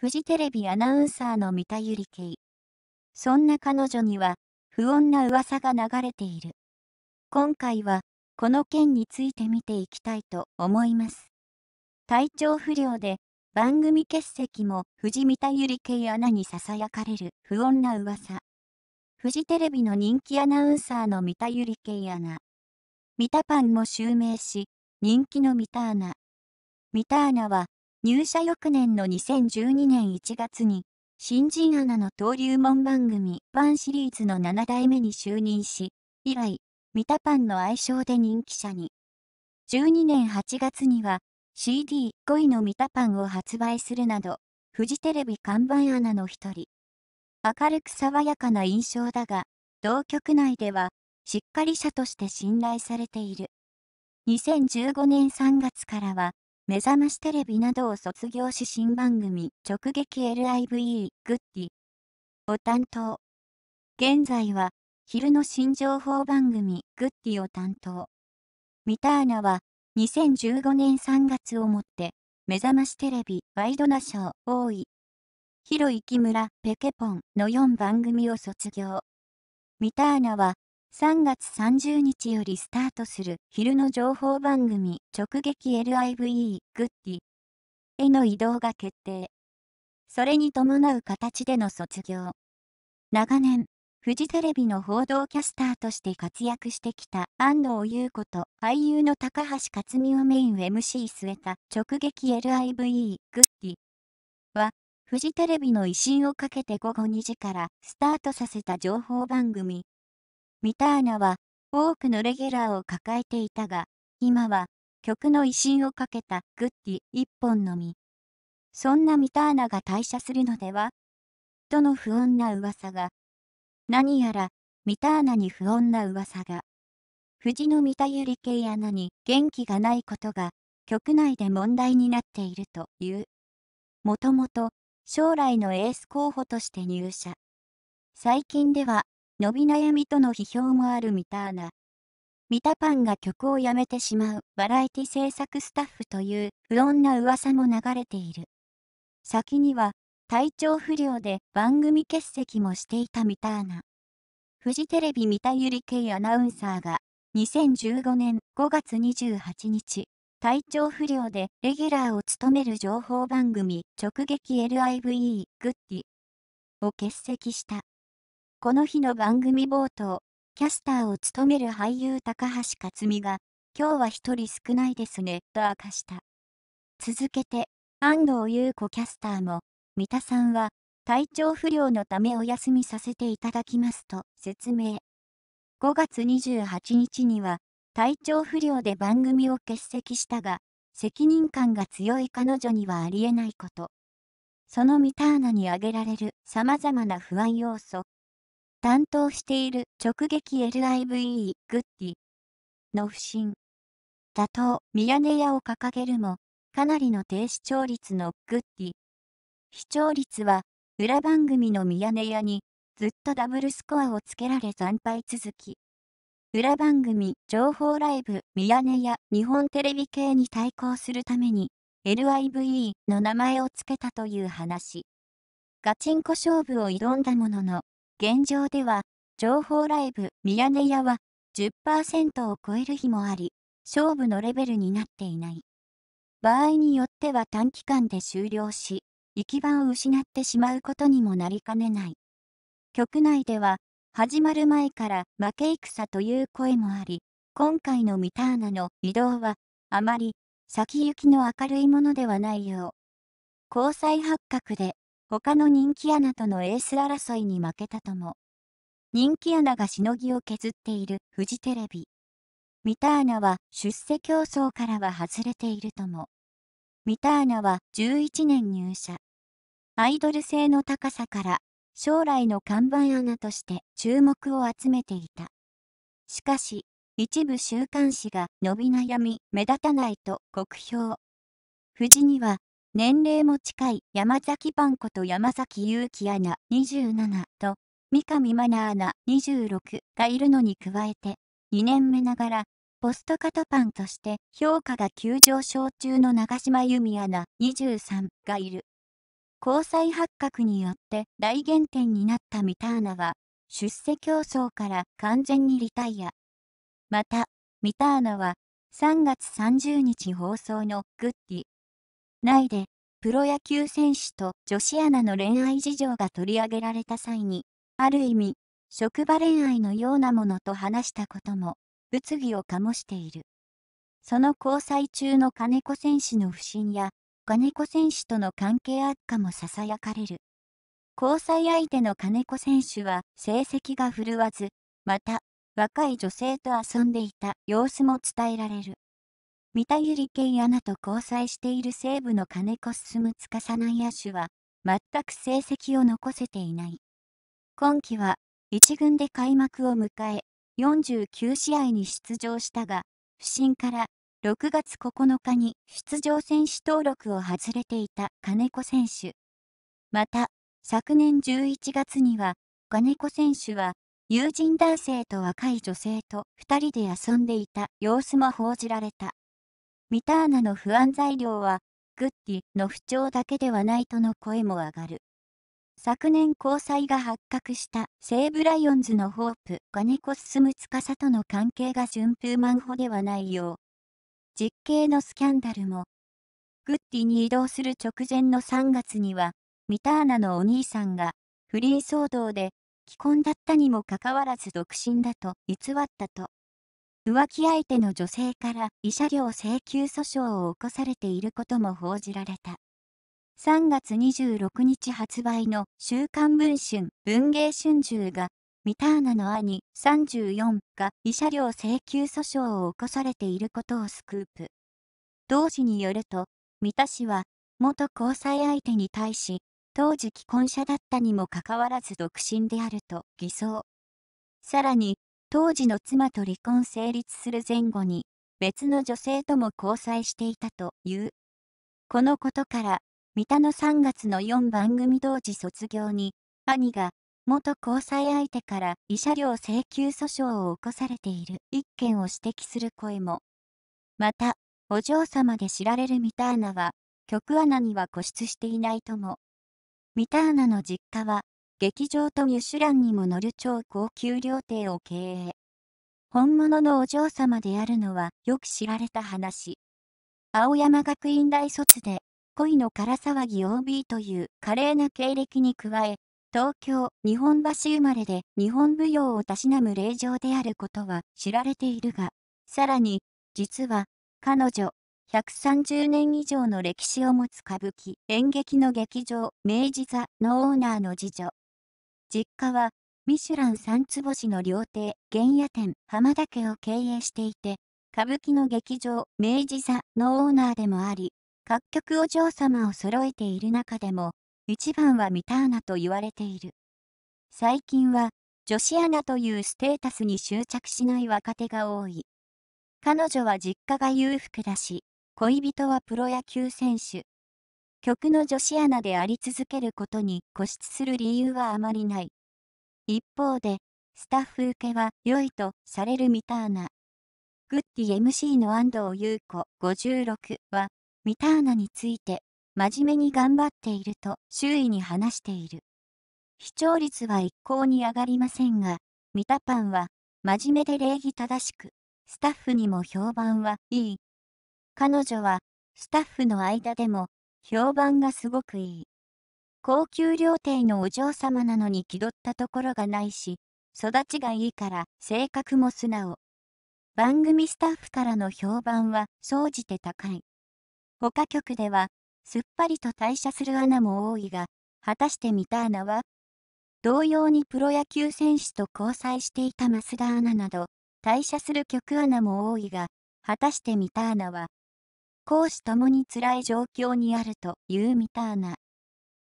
フジテレビアナウンサーの三田百合恵。そんな彼女には不穏な噂が流れている。今回はこの件について見ていきたいと思います。体調不良で番組欠席も藤三田百合恵アナにささやかれる不穏な噂。フジテレビの人気アナウンサーの三田百合恵アナ。三田パンも襲名し、人気の三田アナ。三田アナは入社翌年の2012年1月に、新人アナの登竜門番組パンシリーズの7代目に就任し、以来、三田パンの愛称で人気者に。12年8月には、CD 恋の三田パンを発売するなど、フジテレビ看板アナの一人。明るく爽やかな印象だが、同局内では、しっかり者として信頼されている。2015年3月からは、目覚ましテレビなどを卒業し新番組直撃 LIVE グッディを担当。現在は昼の新情報番組グッディを担当。ミターナは2015年3月をもって目覚ましテレビワイドナショー大井広木村ペケポンの4番組を卒業。ミターナは3月30日よりスタートする昼の情報番組直撃 LIVE グッディへの移動が決定。それに伴う形での卒業。長年、フジテレビの報道キャスターとして活躍してきた安藤優子と俳優の高橋克実をメイン MC 据えた直撃 LIVE グッディは、フジテレビの威信をかけて午後2時からスタートさせた情報番組ミターナは多くのレギュラーを抱えていたが、今は曲の威信をかけたグッディ一本のみ。そんなミターナが退社するのではとの不穏な噂が。何やら、ミターナに不穏な噂が。藤の三田ゆり系ナに元気がないことが、局内で問題になっているという。もともと、将来のエース候補として入社。最近では、伸び悩みとの批評もあるミターナ。ミタパンが曲をやめてしまうバラエティ制作スタッフという不穏な噂も流れている。先には体調不良で番組欠席もしていたミターナ。フジテレビ三田ゆり系アナウンサーが2015年5月28日、体調不良でレギュラーを務める情報番組直撃 LIVE グッディを欠席した。この日の番組冒頭、キャスターを務める俳優高橋克実が、今日は一人少ないですね、と明かした。続けて、安藤優子キャスターも、三田さんは、体調不良のためお休みさせていただきますと説明。5月28日には、体調不良で番組を欠席したが、責任感が強い彼女にはありえないこと。その三田アナに挙げられる様々な不安要素、担当している直撃 LIVE グッディの不審。打倒、ミヤネ屋を掲げるも、かなりの低視聴率のグッディ。視聴率は、裏番組のミヤネ屋に、ずっとダブルスコアをつけられ惨敗続き。裏番組、情報ライブ、ミヤネ屋、日本テレビ系に対抗するために、LIVE の名前をつけたという話。ガチンコ勝負を挑んだものの、現状では、情報ライブ、ミヤネ屋は10%を超える日もあり、勝負のレベルになっていない。場合によっては短期間で終了し、行き場を失ってしまうことにもなりかねない。局内では、始まる前から負け戦という声もあり、今回のミターナの移動は、あまり先行きの明るいものではないよう。交際発覚で他の人気アナとのエース争いに負けたとも、人気アナがしのぎを削っているフジテレビ。三田アナは出世競争からは外れているとも。三田アナは11年入社。アイドル性の高さから将来の看板アナとして注目を集めていた。しかし、一部週刊誌が伸び悩み目立たないと酷評。富士には年齢も近い山崎パン子と山崎祐希アナ27と三上真ナアナ26がいるのに加えて2年目ながらポストカトパンとして評価が急上昇中の長島由美アナ23がいる交際発覚によって大減点になった三田アナは出世競争から完全にリタイアまた三田アナは3月30日放送の「グッディ内で、プロ野球選手と女子アナの恋愛事情が取り上げられた際に、ある意味、職場恋愛のようなものと話したことも、物議を醸している。その交際中の金子選手の不審や、金子選手との関係悪化もささやかれる。交際相手の金子選手は成績が振るわず、また、若い女性と遊んでいた様子も伝えられる。三田百合圭アナと交際している西武の金子進司内野手は、全く成績を残せていない。今季は、1軍で開幕を迎え、49試合に出場したが、不審から6月9日に出場選手登録を外れていた金子選手。また、昨年11月には、金子選手は、友人男性と若い女性と2人で遊んでいた様子も報じられた。ミターナの不安材料は、グッディの不調だけではないとの声も上がる。昨年交際が発覚した西武ライオンズのホープ、金子進司との関係が順風満帆ではないよう。実刑のスキャンダルも、グッディに移動する直前の3月には、ミターナのお兄さんが、不倫騒動で、既婚だったにもかかわらず独身だと偽ったと浮気相手の女性から慰謝料請求訴訟を起こされていることも報じられた。3月26日発売の「週刊文春文芸春秋」が、ミターナの兄34が慰謝料請求訴訟を起こされていることをスクープ。同時によると、三田氏は、元交際相手に対し、当時既婚者だったにもかかわらず独身であると偽装。さらに、当時の妻と離婚成立する前後に別の女性とも交際していたという。このことから、三田の3月の4番組同時卒業に、兄が元交際相手から慰謝料請求訴訟を起こされている一件を指摘する声も。また、お嬢様で知られる三田アナは、局アナには固執していないとも。三田アナの実家は、劇場とミュシュランにも載る超高級料亭を経営。本物のお嬢様であるのはよく知られた話。青山学院大卒で恋の空騒ぎ OB という華麗な経歴に加え、東京、日本橋生まれで日本舞踊をたしなむ霊場であることは知られているが、さらに、実は、彼女、130年以上の歴史を持つ歌舞伎、演劇の劇場、明治座のオーナーの次女、実家は、ミシュラン三つ星の料亭、原野店、浜田家を経営していて、歌舞伎の劇場、明治座のオーナーでもあり、各局お嬢様を揃えている中でも、一番はミターナと言われている。最近は、女子アナというステータスに執着しない若手が多い。彼女は実家が裕福だし、恋人はプロ野球選手、曲の女子アナであり続けることに固執する理由はあまりない。一方で、スタッフ受けは良いとされるミターナ。グッディ MC の安藤優子56は、ミターナについて、真面目に頑張っていると周囲に話している。視聴率は一向に上がりませんが、ミタパンは、真面目で礼儀正しく、スタッフにも評判はいい。彼女は、スタッフの間でも評判がすごくいい。高級料亭のお嬢様なのに気取ったところがないし、育ちがいいから性格も素直。番組スタッフからの評判は総じて高い。他局では、すっぱりと退社する穴も多いが、果たして見たナは同様にプロ野球選手と交際していた増田アナなど、退社する局アナも多いが、果たして見たアナは公私ともに辛い状況にあるというミターナ。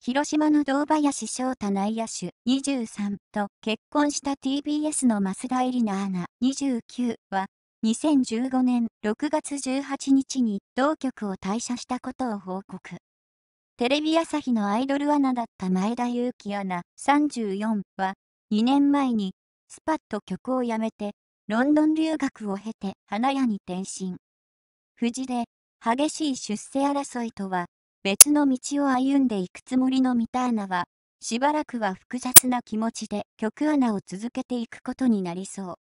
広島の堂林翔太内野手23と結婚した TBS の増田入リナアナ29は、2015年6月18日に同局を退社したことを報告。テレビ朝日のアイドルアナだった前田裕樹アナ34は、2年前にスパッと曲を辞めて、ロンドン留学を経て花屋に転身。富士で激しい出世争いとは、別の道を歩んでいくつもりのミターナは、しばらくは複雑な気持ちで曲穴を続けていくことになりそう。